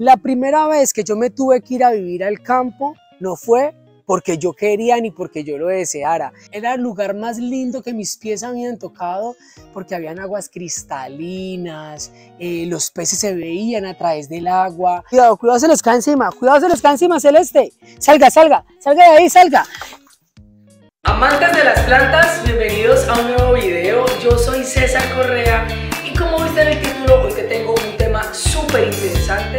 La primera vez que yo me tuve que ir a vivir al campo no fue porque yo quería ni porque yo lo deseara. Era el lugar más lindo que mis pies habían tocado porque habían aguas cristalinas, eh, los peces se veían a través del agua. Cuidado, cuidado, se los cae encima, cuidado, se los cae encima, Celeste. Salga, salga, salga de ahí, salga. Amantes de las plantas, bienvenidos a un nuevo video. Yo soy César Correa y como viste en el título, hoy te tengo un tema súper interesante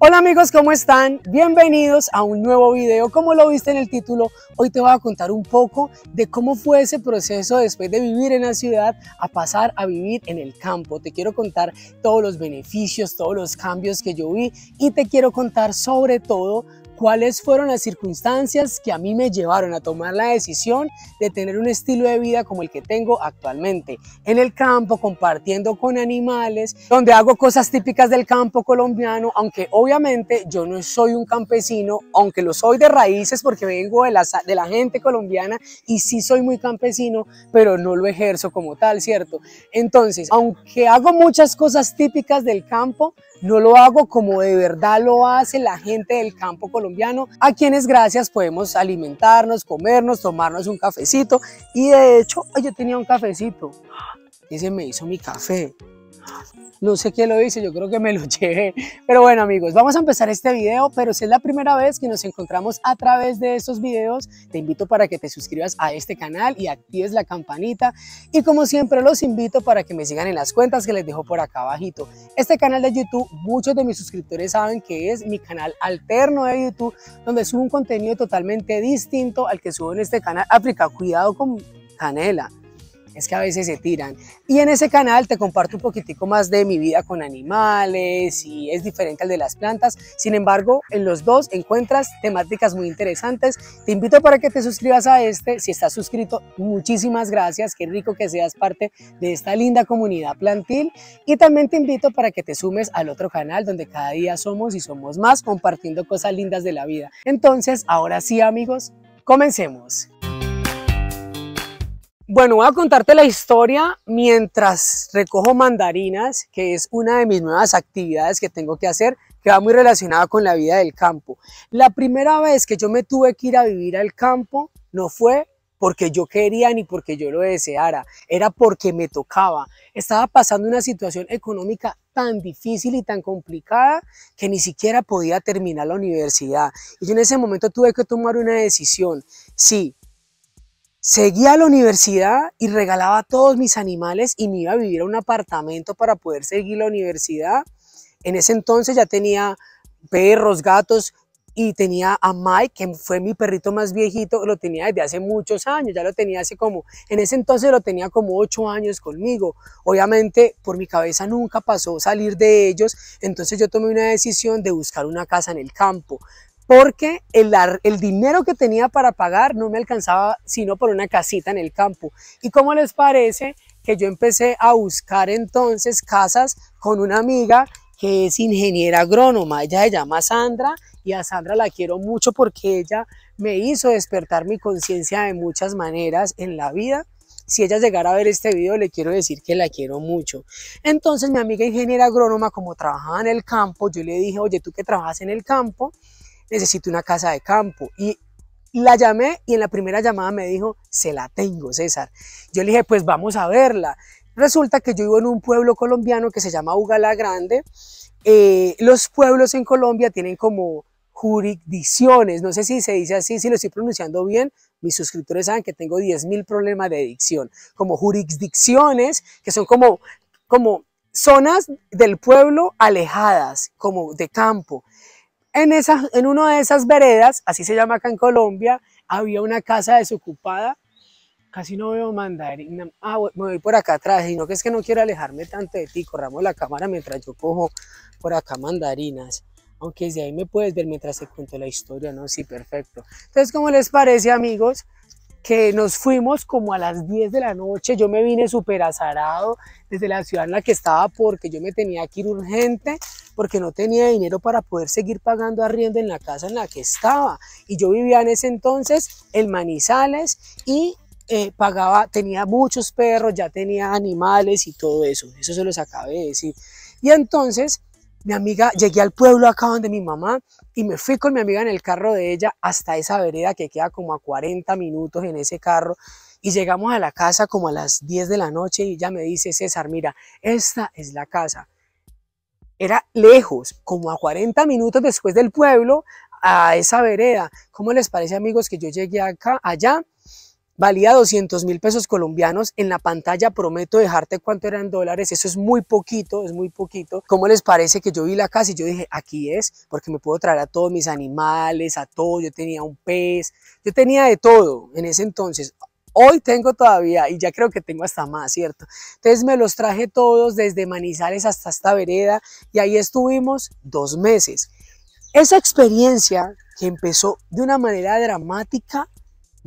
Hola amigos, ¿cómo están? Bienvenidos a un nuevo video. Como lo viste en el título, hoy te voy a contar un poco de cómo fue ese proceso después de vivir en la ciudad a pasar a vivir en el campo. Te quiero contar todos los beneficios, todos los cambios que yo vi y te quiero contar sobre todo cuáles fueron las circunstancias que a mí me llevaron a tomar la decisión de tener un estilo de vida como el que tengo actualmente. En el campo, compartiendo con animales, donde hago cosas típicas del campo colombiano, aunque obviamente yo no soy un campesino, aunque lo soy de raíces porque vengo de la, de la gente colombiana y sí soy muy campesino, pero no lo ejerzo como tal, ¿cierto? Entonces, aunque hago muchas cosas típicas del campo, no lo hago como de verdad lo hace la gente del campo colombiano, a quienes gracias podemos alimentarnos, comernos, tomarnos un cafecito. Y de hecho, yo tenía un cafecito, Ese me hizo mi café. No sé quién lo hice, yo creo que me lo llevé. Pero bueno amigos, vamos a empezar este video, pero si es la primera vez que nos encontramos a través de estos videos, te invito para que te suscribas a este canal y actives la campanita. Y como siempre los invito para que me sigan en las cuentas que les dejo por acá abajito. Este canal de YouTube, muchos de mis suscriptores saben que es mi canal alterno de YouTube, donde subo un contenido totalmente distinto al que subo en este canal. aplica cuidado con Canela es que a veces se tiran. Y en ese canal te comparto un poquitico más de mi vida con animales y es diferente al de las plantas. Sin embargo, en los dos encuentras temáticas muy interesantes. Te invito para que te suscribas a este. Si estás suscrito, muchísimas gracias. Qué rico que seas parte de esta linda comunidad plantil. Y también te invito para que te sumes al otro canal donde cada día somos y somos más compartiendo cosas lindas de la vida. Entonces, ahora sí amigos, comencemos. Bueno, voy a contarte la historia mientras recojo mandarinas, que es una de mis nuevas actividades que tengo que hacer, que va muy relacionada con la vida del campo. La primera vez que yo me tuve que ir a vivir al campo no fue porque yo quería ni porque yo lo deseara, era porque me tocaba. Estaba pasando una situación económica tan difícil y tan complicada que ni siquiera podía terminar la universidad. Y yo en ese momento tuve que tomar una decisión. Sí, Seguía a la universidad y regalaba todos mis animales y me iba a vivir a un apartamento para poder seguir la universidad. En ese entonces ya tenía perros, gatos y tenía a Mike, que fue mi perrito más viejito, lo tenía desde hace muchos años, ya lo tenía hace como, en ese entonces lo tenía como ocho años conmigo. Obviamente por mi cabeza nunca pasó salir de ellos, entonces yo tomé una decisión de buscar una casa en el campo porque el, dinero que tenía para pagar no me alcanzaba sino por una casita en el campo. ¿Y cómo les parece que yo empecé a buscar entonces casas con una amiga que es ingeniera agrónoma? Ella se llama Sandra y a Sandra la quiero mucho porque ella me hizo despertar mi conciencia de muchas maneras en la vida. Si ella llegara a ver este video, le quiero decir que la quiero mucho. Entonces mi amiga ingeniera agrónoma, como trabajaba en el campo, yo le dije, oye, tú que trabajas en el campo, necesito una casa de campo. Y la llamé y en la primera llamada me dijo, se la tengo, César. Yo le dije, pues vamos a verla. Resulta que yo vivo en un pueblo colombiano que se llama Ugala Grande. Eh, los pueblos en Colombia tienen como jurisdicciones, no sé si se dice así, si lo estoy pronunciando bien, mis suscriptores saben que tengo 10.000 problemas de dicción, como jurisdicciones, que son como, como zonas del pueblo alejadas, como de campo, en, esa, en una de esas veredas, así se llama acá en Colombia, había una casa desocupada. Casi no veo mandarina. Ah, me voy por acá atrás, y no que es que no quiero alejarme tanto de ti. Corramos la cámara mientras yo cojo por acá mandarinas. Aunque desde ahí me puedes ver mientras te cuento la historia, ¿no? Sí, perfecto. Entonces, ¿cómo les parece, amigos? que nos fuimos como a las 10 de la noche, yo me vine súper azarado desde la ciudad en la que estaba porque yo me tenía que ir urgente, porque no tenía dinero para poder seguir pagando arriendo en la casa en la que estaba. Y yo vivía en ese entonces en Manizales y eh, pagaba, tenía muchos perros, ya tenía animales y todo eso, eso se los acabé de decir. Y entonces mi amiga, llegué al pueblo acá donde mi mamá y me fui con mi amiga en el carro de ella hasta esa vereda que queda como a 40 minutos en ese carro y llegamos a la casa como a las 10 de la noche y ya me dice, César, mira, esta es la casa. Era lejos, como a 40 minutos después del pueblo, a esa vereda. ¿Cómo les parece amigos que yo llegué acá, allá? valía 200 mil pesos colombianos. En la pantalla prometo dejarte cuánto eran dólares. Eso es muy poquito, es muy poquito. ¿Cómo les parece que yo vi la casa y yo dije, aquí es? Porque me puedo traer a todos mis animales, a todo. Yo tenía un pez, yo tenía de todo en ese entonces. Hoy tengo todavía, y ya creo que tengo hasta más, ¿cierto? Entonces me los traje todos desde Manizales hasta esta vereda y ahí estuvimos dos meses. Esa experiencia que empezó de una manera dramática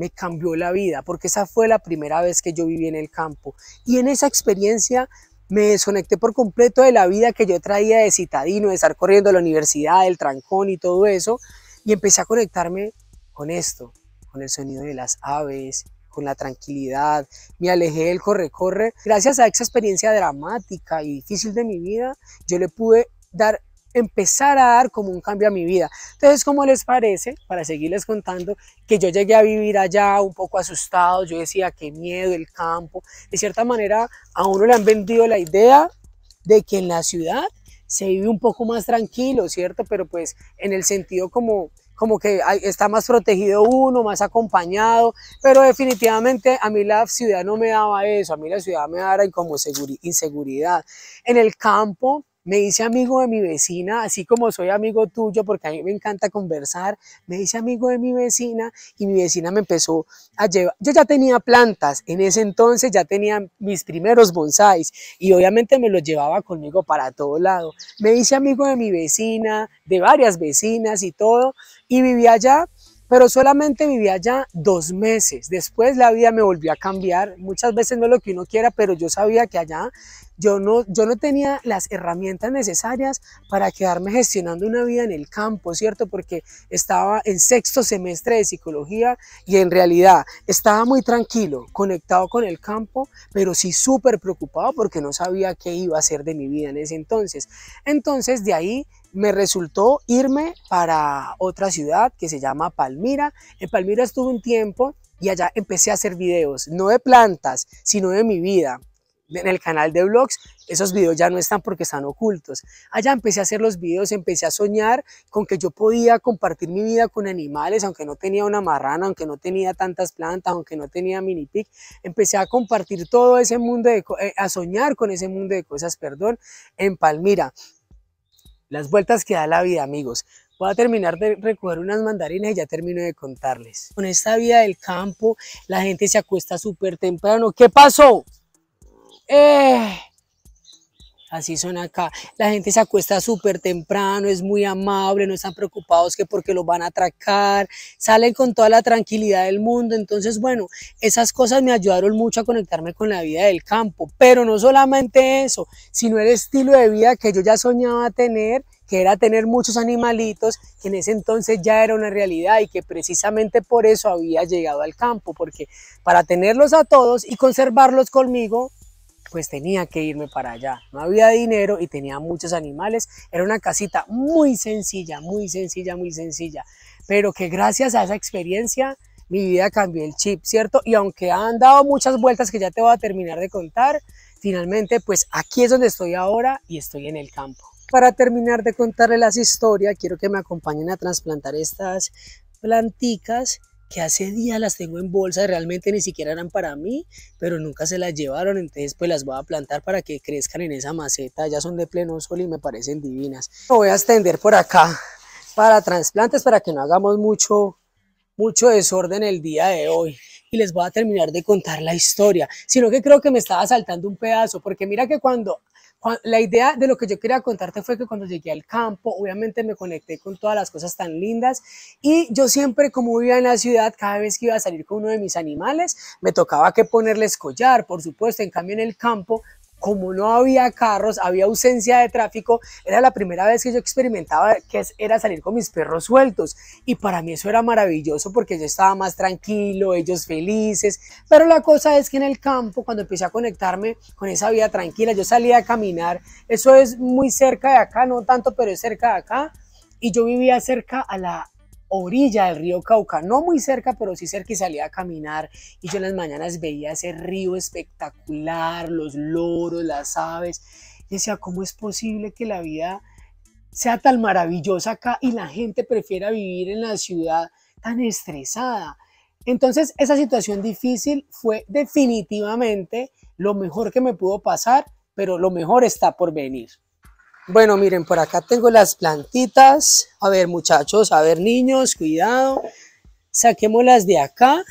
me cambió la vida, porque esa fue la primera vez que yo viví en el campo. Y en esa experiencia me desconecté por completo de la vida que yo traía de citadino, de estar corriendo a la universidad, el trancón y todo eso, y empecé a conectarme con esto, con el sonido de las aves, con la tranquilidad, me alejé del corre-corre. Gracias a esa experiencia dramática y difícil de mi vida, yo le pude dar empezar a dar como un cambio a mi vida. Entonces, ¿cómo les parece? Para seguirles contando que yo llegué a vivir allá un poco asustado, yo decía, qué miedo el campo. De cierta manera, a uno le han vendido la idea de que en la ciudad se vive un poco más tranquilo, ¿cierto? Pero pues en el sentido como como que está más protegido uno, más acompañado, pero definitivamente a mí la ciudad no me daba eso, a mí la ciudad me daba como inseguridad. En el campo me hice amigo de mi vecina, así como soy amigo tuyo, porque a mí me encanta conversar, me hice amigo de mi vecina y mi vecina me empezó a llevar, yo ya tenía plantas, en ese entonces ya tenía mis primeros bonsáis y obviamente me los llevaba conmigo para todo lado. Me hice amigo de mi vecina, de varias vecinas y todo, y vivía allá pero solamente vivía allá dos meses. Después la vida me volvió a cambiar. Muchas veces no es lo que uno quiera, pero yo sabía que allá yo no, yo no tenía las herramientas necesarias para quedarme gestionando una vida en el campo, ¿cierto? Porque estaba en sexto semestre de psicología y en realidad estaba muy tranquilo, conectado con el campo, pero sí súper preocupado porque no sabía qué iba a hacer de mi vida en ese entonces. Entonces de ahí me resultó irme para otra ciudad que se llama Palmira. En Palmira estuve un tiempo y allá empecé a hacer videos, no de plantas, sino de mi vida. En el canal de vlogs, esos videos ya no están porque están ocultos. Allá empecé a hacer los videos, empecé a soñar con que yo podía compartir mi vida con animales, aunque no tenía una marrana, aunque no tenía tantas plantas, aunque no tenía mini pic. Empecé a compartir todo ese mundo, de, eh, a soñar con ese mundo de cosas, perdón, en Palmira las vueltas que da la vida, amigos. Voy a terminar de recoger unas mandarinas y ya termino de contarles. Con esta vida del campo, la gente se acuesta súper temprano. ¿Qué pasó? Eh... Así son acá. La gente se acuesta súper temprano, es muy amable, no están preocupados que porque los van a atracar, salen con toda la tranquilidad del mundo. Entonces, bueno, esas cosas me ayudaron mucho a conectarme con la vida del campo. Pero no solamente eso, sino el estilo de vida que yo ya soñaba tener que era tener muchos animalitos, que en ese entonces ya era una realidad y que precisamente por eso había llegado al campo, porque para tenerlos a todos y conservarlos conmigo pues tenía que irme para allá. No había dinero y tenía muchos animales. Era una casita muy sencilla, muy sencilla, muy sencilla. Pero que gracias a esa experiencia mi vida cambió el chip, ¿cierto? Y aunque han dado muchas vueltas que ya te voy a terminar de contar, finalmente pues aquí es donde estoy ahora y estoy en el campo. Para terminar de contarle las historias, quiero que me acompañen a trasplantar estas planticas que hace días las tengo en bolsa, realmente ni siquiera eran para mí, pero nunca se las llevaron, entonces pues las voy a plantar para que crezcan en esa maceta, ya son de pleno sol y me parecen divinas. Lo voy a extender por acá para trasplantes, para que no hagamos mucho, mucho desorden el día de hoy y les voy a terminar de contar la historia, sino que creo que me estaba saltando un pedazo, porque mira que cuando Ah, la idea de lo que yo quería contarte fue que cuando llegué al campo, obviamente me conecté con todas las cosas tan lindas y yo siempre como vivía en la ciudad, cada vez que iba a salir con uno de mis animales, me tocaba que ponerles collar, por supuesto, en cambio en el campo como no había carros, había ausencia de tráfico, era la primera vez que yo experimentaba que era salir con mis perros sueltos. Y para mí eso era maravilloso porque yo estaba más tranquilo, ellos felices. Pero la cosa es que en el campo, cuando empecé a conectarme con esa vida tranquila, yo salía a caminar. Eso es muy cerca de acá, no tanto, pero es cerca de acá. Y yo vivía cerca a la orilla del río Cauca, no muy cerca, pero sí cerca y salía a caminar y yo en las mañanas veía ese río espectacular, los loros, las aves, y decía, ¿cómo es posible que la vida sea tan maravillosa acá y la gente prefiera vivir en la ciudad tan estresada? Entonces, esa situación difícil fue definitivamente lo mejor que me pudo pasar, pero lo mejor está por venir. Bueno, miren, por acá tengo las plantitas. A ver, muchachos, a ver, niños, cuidado. Saquémoslas de acá.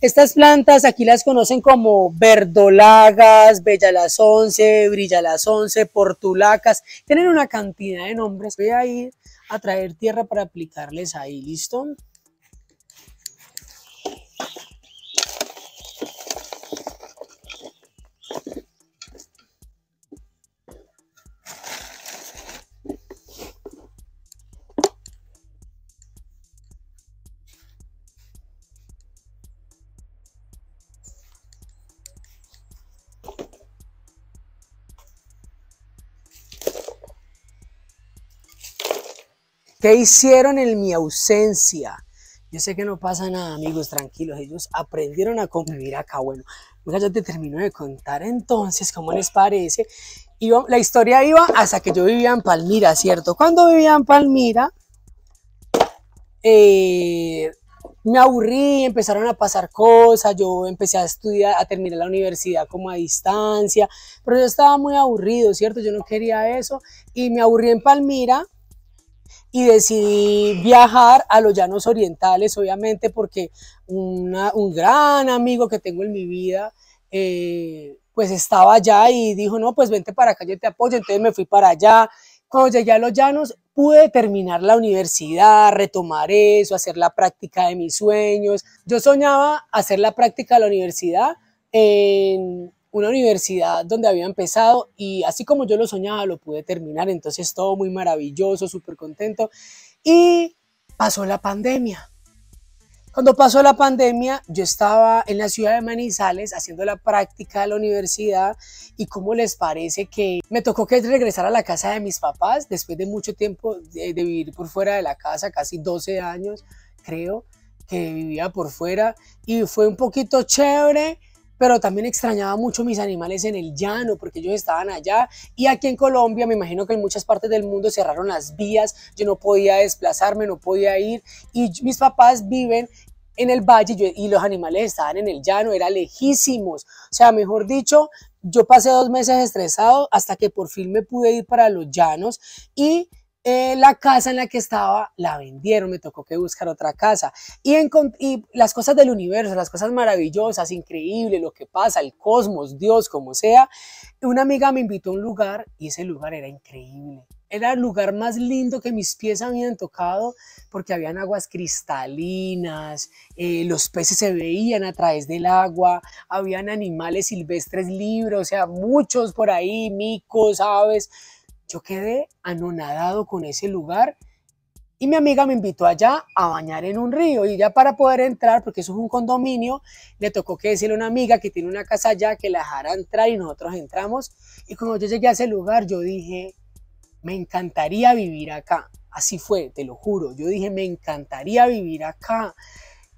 Estas plantas aquí las conocen como verdolagas, bella las once, brilla las once, portulacas. Tienen una cantidad de nombres. Voy a ir a traer tierra para aplicarles ahí, ¿listo? ¿Qué hicieron en mi ausencia? Yo sé que no pasa nada, amigos, tranquilos. Ellos aprendieron a convivir acá. Bueno, yo te termino de contar entonces cómo les parece. Iba, la historia iba hasta que yo vivía en Palmira, ¿cierto? Cuando vivía en Palmira, eh, me aburrí, empezaron a pasar cosas, yo empecé a estudiar, a terminar la universidad como a distancia, pero yo estaba muy aburrido, ¿cierto? Yo no quería eso y me aburrí en Palmira y decidí viajar a los llanos orientales, obviamente, porque un gran amigo que tengo en mi vida, eh, pues estaba allá y dijo, no, pues vente para acá, yo te apoyo, entonces me fui para allá. Cuando llegué a los llanos, pude terminar la universidad, retomar eso, hacer la práctica de mis sueños. Yo soñaba hacer la práctica de la universidad en una universidad donde había empezado y así como yo lo soñaba, lo pude terminar. Entonces todo muy maravilloso, súper contento. Y pasó la pandemia. Cuando pasó la pandemia, yo estaba en la ciudad de Manizales haciendo la práctica de la universidad y como les parece que me tocó que regresar a la casa de mis papás después de mucho tiempo de, de vivir por fuera de la casa, casi 12 años creo que vivía por fuera y fue un poquito chévere pero también extrañaba mucho mis animales en el llano porque ellos estaban allá y aquí en Colombia, me imagino que en muchas partes del mundo cerraron las vías, yo no podía desplazarme, no podía ir y mis papás viven en el valle y los animales estaban en el llano, era lejísimos. O sea, mejor dicho, yo pasé dos meses estresado hasta que por fin me pude ir para los llanos y eh, la casa en la que estaba la vendieron, me tocó que buscar otra casa. Y, en, las cosas del universo, las cosas maravillosas, increíbles, lo que pasa, el cosmos, Dios, como sea. Una amiga me invitó a un lugar y ese lugar era increíble. Era el lugar más lindo que mis pies habían tocado porque habían aguas cristalinas, eh, los peces se veían a través del agua, habían animales silvestres libres, o sea, muchos por ahí, micos, aves yo quedé anonadado con ese lugar y mi amiga me invitó allá a bañar en un río y ya para poder entrar, porque eso es un condominio, le tocó que decirle a una amiga que tiene una casa allá que la dejara entrar y nosotros entramos. Y cuando yo llegué a ese lugar, yo dije, me encantaría vivir acá. Así fue, te lo juro. Yo dije, me encantaría vivir acá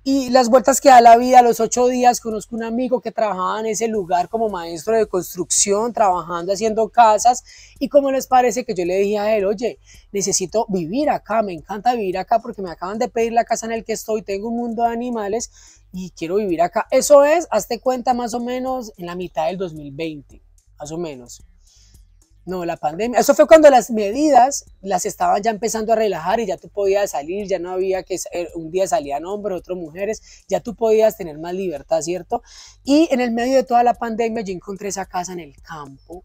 y las vueltas que da la vida, los ocho días conozco un amigo que trabajaba en ese lugar como maestro de construcción, trabajando, haciendo casas, y como les parece que yo le dije a él, oye, necesito vivir acá, me encanta vivir acá porque me acaban de pedir la casa en el que estoy, tengo un mundo de animales y quiero vivir acá. Eso es, hazte cuenta más o menos en la mitad del 2020, más o menos. No, la pandemia. Eso fue cuando las medidas las estaban ya empezando a relajar y ya tú podías salir, ya no había que eh, un día salían hombres, otros mujeres, ya tú podías tener más libertad, ¿cierto? Y en el medio de toda la pandemia yo encontré esa casa en el campo.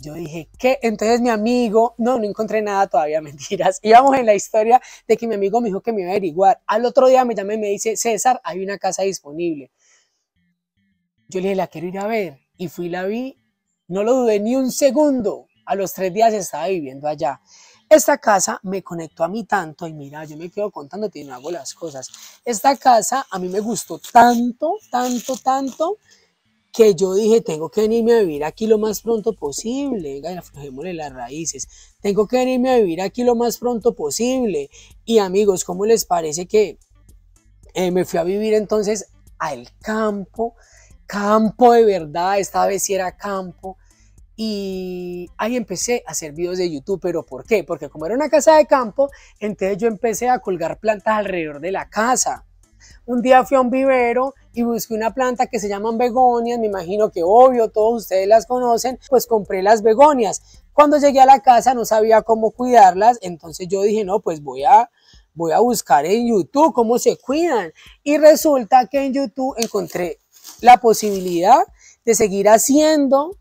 Yo dije, ¿qué? Entonces mi amigo, no, no encontré nada todavía, mentiras. Íbamos en la historia de que mi amigo me dijo que me iba a averiguar. Al otro día me llama y me dice, César, hay una casa disponible. Yo le dije, la quiero ir a ver. Y fui, la vi no lo dudé ni un segundo. A los tres días estaba viviendo allá. Esta casa me conectó a mí tanto y mira, yo me quedo contándote y no hago las cosas. Esta casa a mí me gustó tanto, tanto, tanto que yo dije, tengo que venirme a vivir aquí lo más pronto posible, venga, aflojémosle las raíces, tengo que venirme a vivir aquí lo más pronto posible. Y amigos, ¿cómo les parece que eh, me fui a vivir entonces al campo? campo de verdad, esta vez sí era campo. Y ahí empecé a hacer videos de YouTube, pero ¿por qué? Porque como era una casa de campo, entonces yo empecé a colgar plantas alrededor de la casa. Un día fui a un vivero y busqué una planta que se llaman begonias, me imagino que obvio todos ustedes las conocen, pues compré las begonias. Cuando llegué a la casa no sabía cómo cuidarlas, entonces yo dije, no, pues voy a, voy a buscar en YouTube cómo se cuidan. Y resulta que en YouTube encontré la posibilidad de seguir haciendo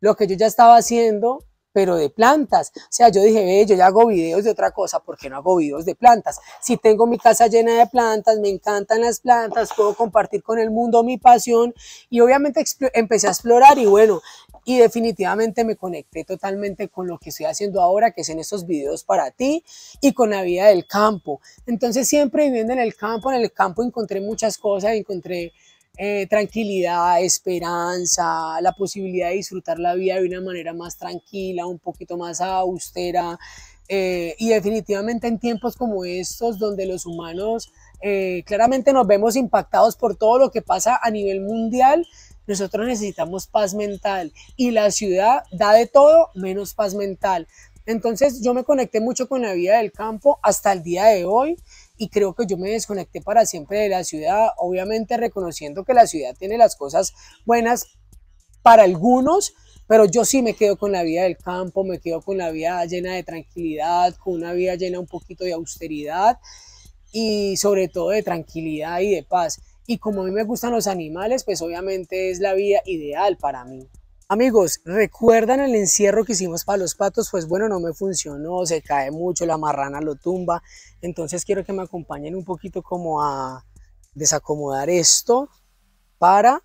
lo que yo ya estaba haciendo, pero de plantas. O sea, yo dije, ve, yo ya hago videos de otra cosa, ¿por qué no hago videos de plantas? Si tengo mi casa llena de plantas, me encantan las plantas, puedo compartir con el mundo mi pasión y obviamente empecé a explorar y bueno, y definitivamente me conecté totalmente con lo que estoy haciendo ahora, que es en estos videos para ti y con la vida del campo. Entonces siempre viviendo en el campo, en el campo encontré muchas cosas, encontré eh, tranquilidad, esperanza, la posibilidad de disfrutar la vida de una manera más tranquila, un poquito más austera. Eh, y definitivamente en tiempos como estos, donde los humanos eh, claramente nos vemos impactados por todo lo que pasa a nivel mundial, nosotros necesitamos paz mental y la ciudad da de todo menos paz mental. Entonces yo me conecté mucho con la vida del campo hasta el día de hoy y creo que yo me desconecté para siempre de la ciudad, obviamente reconociendo que la ciudad tiene las cosas buenas para algunos, pero yo sí me quedo con la vida del campo, me quedo con la vida llena de tranquilidad, con una vida llena un poquito de austeridad y sobre todo de tranquilidad y de paz. Y como a mí me gustan los animales, pues obviamente es la vida ideal para mí. Amigos, ¿recuerdan el encierro que hicimos para los patos? Pues bueno, no me funcionó, se cae mucho, la marrana lo tumba. Entonces quiero que me acompañen un poquito como a desacomodar esto para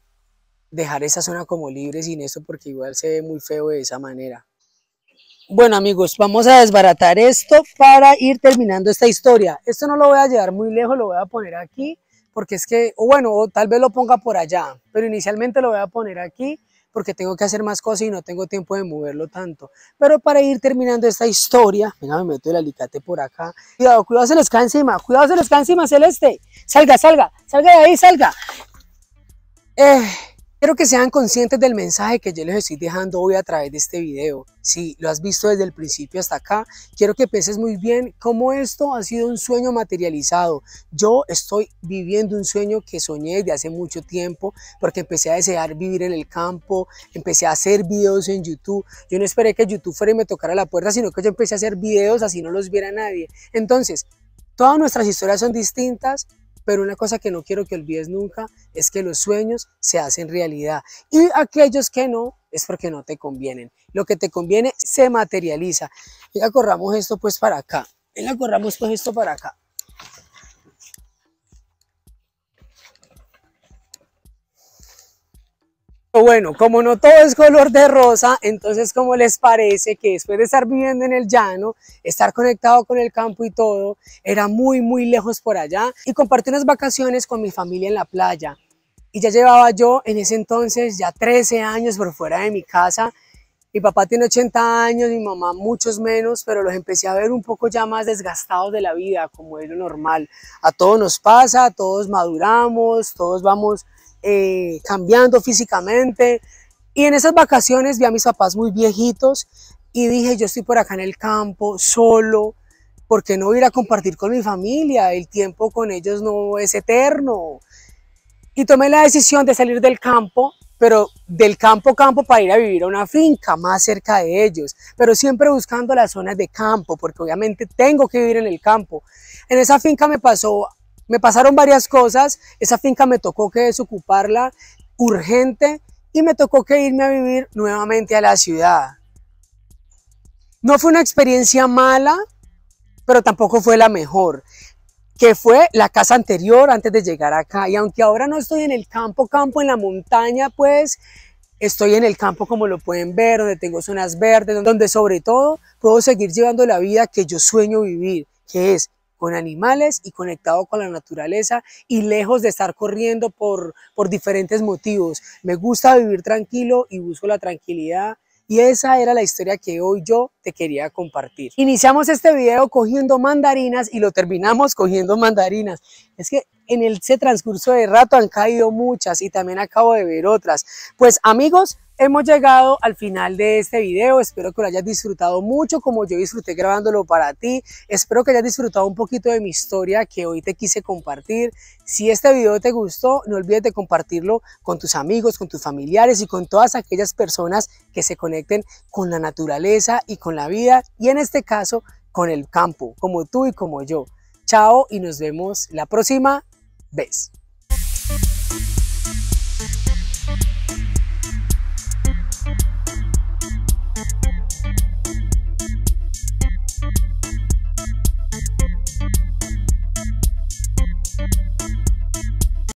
dejar esa zona como libre sin esto porque igual se ve muy feo de esa manera. Bueno amigos, vamos a desbaratar esto para ir terminando esta historia. Esto no lo voy a llevar muy lejos, lo voy a poner aquí porque es que, o bueno, tal vez lo ponga por allá, pero inicialmente lo voy a poner aquí porque tengo que hacer más cosas y no tengo tiempo de moverlo tanto. Pero para ir terminando esta historia, venga, me meto el alicate por acá. Cuidado, cuidado, se les cae encima, cuidado, se les cae encima, Celeste. Salga, salga, salga de ahí, salga. Eh, Quiero que sean conscientes del mensaje que yo les estoy dejando hoy a través de este video. Si lo has visto desde el principio hasta acá, quiero que pienses muy bien cómo esto ha sido un sueño materializado. Yo estoy viviendo un sueño que soñé desde hace mucho tiempo porque empecé a desear vivir en el campo, empecé a hacer videos en YouTube. Yo no esperé que YouTube fuera y me tocara la puerta, sino que yo empecé a hacer videos así no los viera nadie. Entonces, todas nuestras historias son distintas, pero una cosa que no quiero que olvides nunca es que los sueños se hacen realidad y aquellos que no es porque no te convienen. Lo que te conviene se materializa. Y corramos esto pues para acá. Venga, corramos pues esto para acá. Bueno, como no todo es color de rosa, entonces como les parece que después de estar viviendo en el llano, estar conectado con el campo y todo, era muy muy lejos por allá y compartí unas vacaciones con mi familia en la playa y ya llevaba yo en ese entonces ya 13 años por fuera de mi casa. Mi papá tiene 80 años, mi mamá muchos menos, pero los empecé a ver un poco ya más desgastados de la vida, como es lo normal. A todos nos pasa, a todos maduramos, todos vamos eh, cambiando físicamente. Y en esas vacaciones vi a mis papás muy viejitos y dije, yo estoy por acá en el campo, solo, porque no ir a compartir con mi familia? El tiempo con ellos no es eterno. Y tomé la decisión de salir del campo, pero del campo campo para ir a vivir a una finca más cerca de ellos, pero siempre buscando las zonas de campo, porque obviamente tengo que vivir en el campo. En esa finca me pasó me pasaron varias cosas, esa finca me tocó que desocuparla urgente y me tocó que irme a vivir nuevamente a la ciudad. No fue una experiencia mala, pero tampoco fue la mejor, que fue la casa anterior antes de llegar acá. Y aunque ahora no estoy en el campo, campo, en la montaña, pues estoy en el campo como lo pueden ver, donde tengo zonas verdes, donde sobre todo puedo seguir llevando la vida que yo sueño vivir, que es con animales y conectado con la naturaleza y lejos de estar corriendo por, por diferentes motivos. Me gusta vivir tranquilo y busco la tranquilidad y esa era la historia que hoy yo te quería compartir. Iniciamos este video cogiendo mandarinas y lo terminamos cogiendo mandarinas. Es que en el transcurso de rato han caído muchas y también acabo de ver otras. Pues amigos, Hemos llegado al final de este video, espero que lo hayas disfrutado mucho como yo disfruté grabándolo para ti, espero que hayas disfrutado un poquito de mi historia que hoy te quise compartir, si este video te gustó no olvides de compartirlo con tus amigos, con tus familiares y con todas aquellas personas que se conecten con la naturaleza y con la vida y en este caso con el campo, como tú y como yo. Chao y nos vemos la próxima vez.